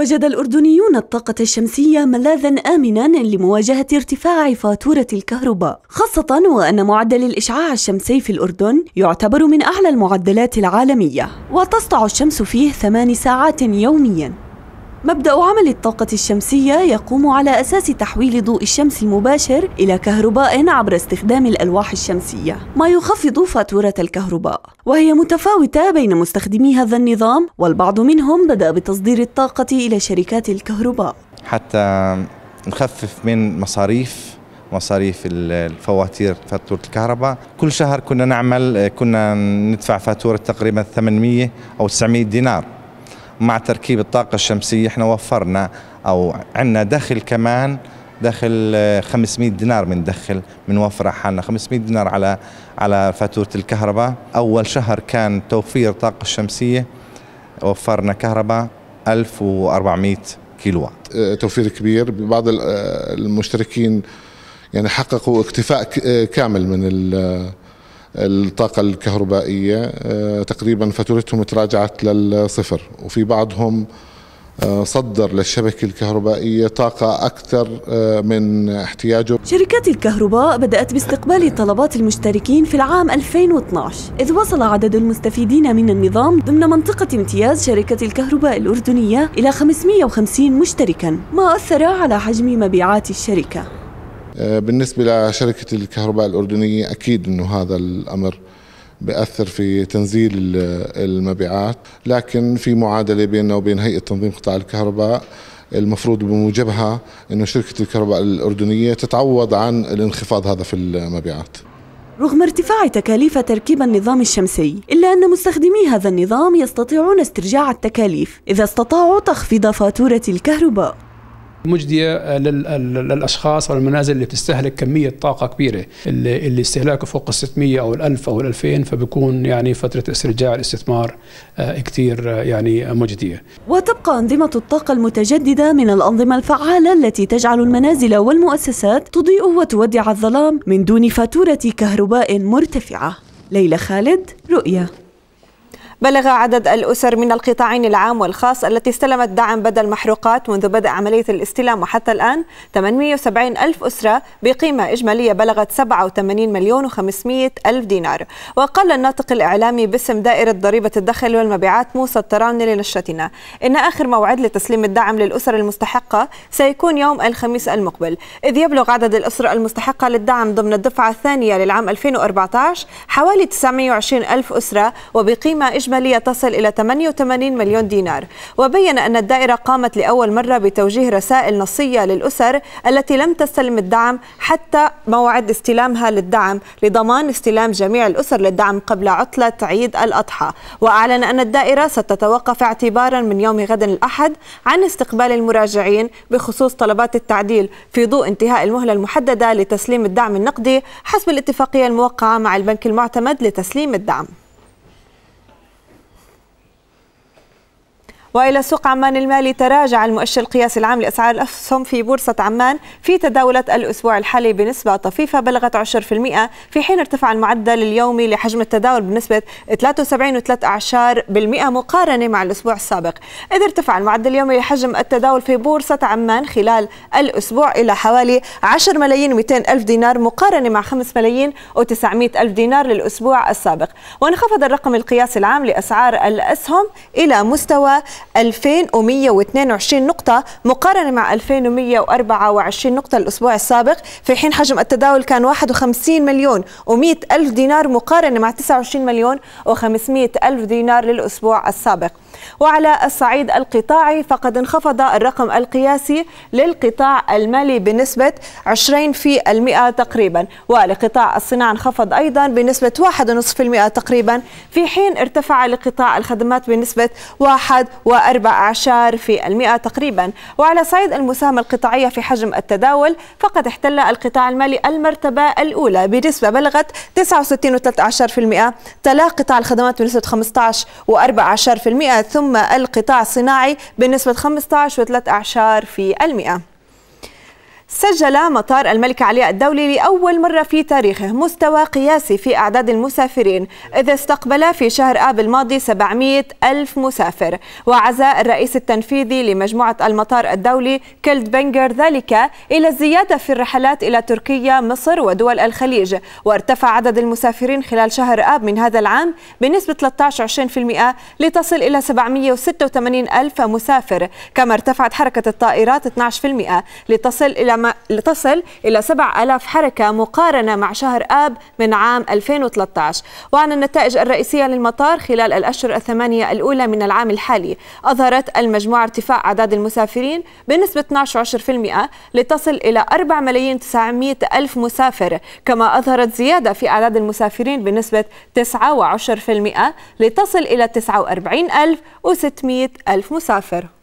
وجد الأردنيون الطاقة الشمسية ملاذا آمنا لمواجهة ارتفاع فاتورة الكهرباء خاصة وأن معدل الإشعاع الشمسي في الأردن يعتبر من أعلى المعدلات العالمية وتسطع الشمس فيه ثمان ساعات يومياً مبدأ عمل الطاقة الشمسية يقوم على أساس تحويل ضوء الشمس المباشر إلى كهرباء عبر استخدام الألواح الشمسية، ما يخفض فاتورة الكهرباء، وهي متفاوتة بين مستخدمي هذا النظام، والبعض منهم بدأ بتصدير الطاقة إلى شركات الكهرباء. حتى نخفف من مصاريف مصاريف الفواتير فاتورة الكهرباء كل شهر كنا نعمل كنا ندفع فاتورة تقريبا 800 أو 900 دينار مع تركيب الطاقة الشمسية احنا وفرنا أو عندنا دخل كمان دخل 500 آه، دينار بندخل بنوفر حالنا 500 دينار على على فاتورة الكهرباء أول شهر كان توفير طاقة الشمسية وفرنا كهرباء 1400 كيلو وات توفير كبير بعض آه، المشتركين يعني حققوا اكتفاء آه، كامل من الطاقة الكهربائية آه، تقريبا فاتورتهم تراجعت للصفر وفي بعضهم آه، صدر للشبكة الكهربائية طاقة أكثر آه، من احتياجه شركات الكهرباء بدأت باستقبال طلبات المشتركين في العام 2012 إذ وصل عدد المستفيدين من النظام ضمن منطقة امتياز شركة الكهرباء الأردنية إلى 550 مشتركا ما أثر على حجم مبيعات الشركة آه، بالنسبة لشركة الكهرباء الأردنية أكيد أنه هذا الأمر بأثر في تنزيل المبيعات لكن في معادلة بيننا وبين هيئة تنظيم قطاع الكهرباء المفروض بموجبها أنه شركة الكهرباء الأردنية تتعوض عن الانخفاض هذا في المبيعات رغم ارتفاع تكاليف تركيب النظام الشمسي إلا أن مستخدمي هذا النظام يستطيعون استرجاع التكاليف إذا استطاعوا تخفيض فاتورة الكهرباء مجديه آه، للاشخاص او المنازل اللي بتستهلك كميه طاقه كبيره اللي, اللي استهلاكه فوق ال 600 او ال 1000 او ال 2000 فبكون يعني فتره استرجاع الاستثمار آه، كثير آه، يعني مجديه. وتبقى انظمه الطاقه المتجدده من الانظمه الفعاله التي تجعل المنازل والمؤسسات تضيء وتودع الظلام من دون فاتوره كهرباء مرتفعه. ليلى خالد رؤيا بلغ عدد الأسر من القطاعين العام والخاص التي استلمت دعم بدل محروقات منذ بدء عملية الاستلام وحتى الآن 870 ألف أسرة بقيمة إجمالية بلغت 87 مليون و500 ألف دينار وقال الناطق الإعلامي باسم دائرة ضريبة الدخل والمبيعات موسى الطراني لنشرتنا إن آخر موعد لتسليم الدعم للأسر المستحقة سيكون يوم الخميس المقبل إذ يبلغ عدد الأسر المستحقة للدعم ضمن الدفعة الثانية للعام 2014 حوالي 920 ألف أسرة وبقيمة إجمالية الإجمالية تصل إلى 88 مليون دينار وبين أن الدائرة قامت لأول مرة بتوجيه رسائل نصية للأسر التي لم تستلم الدعم حتى موعد استلامها للدعم لضمان استلام جميع الأسر للدعم قبل عطلة عيد الأضحى وأعلن أن الدائرة ستتوقف اعتبارا من يوم غد الأحد عن استقبال المراجعين بخصوص طلبات التعديل في ضوء انتهاء المهلة المحددة لتسليم الدعم النقدي حسب الاتفاقية الموقعة مع البنك المعتمد لتسليم الدعم والى سوق عمان المالي تراجع المؤشر القياسي العام لاسعار الاسهم في بورصه عمان في تداولة الاسبوع الحالي بنسبه طفيفه بلغت 10% في حين ارتفع المعدل اليومي لحجم التداول بنسبه 73.3% مقارنه مع الاسبوع السابق اذ ارتفع المعدل اليومي لحجم التداول في بورصه عمان خلال الاسبوع الى حوالي 10 ملايين 200 الف دينار مقارنه مع 5 ملايين و900 الف دينار للاسبوع السابق وانخفض الرقم القياسي العام لاسعار الاسهم الى مستوى 2122 نقطة مقارنة مع 2124 نقطة الأسبوع السابق في حين حجم التداول كان 51 مليون و100 ألف دينار مقارنة مع 29 مليون و500 ألف دينار للأسبوع السابق وعلى الصعيد القطاعي فقد انخفض الرقم القياسي للقطاع المالي بنسبة 20% تقريبا ولقطاع الصناعة انخفض أيضا بنسبة 1.5% تقريبا في حين ارتفع لقطاع الخدمات بنسبة 1.4% تقريبا وعلى صعيد المساهمة القطاعية في حجم التداول فقد احتل القطاع المالي المرتبة الأولى بنسبة بلغت 69.13% تلا قطاع الخدمات بنسبة 15 و14% ثم القطاع الصناعي بنسبة 15 و3 أعشار في المئة سجل مطار الملك علي الدولي لأول مرة في تاريخه مستوى قياسي في أعداد المسافرين إذ استقبل في شهر آب الماضي 700 ألف مسافر وعزاء الرئيس التنفيذي لمجموعة المطار الدولي كيلد بنجر ذلك إلى الزيادة في الرحلات إلى تركيا مصر ودول الخليج وارتفع عدد المسافرين خلال شهر آب من هذا العام بنسبة 13-20% لتصل إلى 786 ألف مسافر كما ارتفعت حركة الطائرات 12% لتصل إلى ما لتصل إلى 7000 حركة مقارنة مع شهر آب من عام 2013 وعن النتائج الرئيسية للمطار خلال الأشهر الثمانية الأولى من العام الحالي أظهرت المجموعة ارتفاع أعداد المسافرين بنسبة 12% لتصل إلى 4 ملايين 900 ألف مسافر كما أظهرت زيادة في أعداد المسافرين بنسبة 9 لتصل إلى 49 ألف و600 ألف مسافر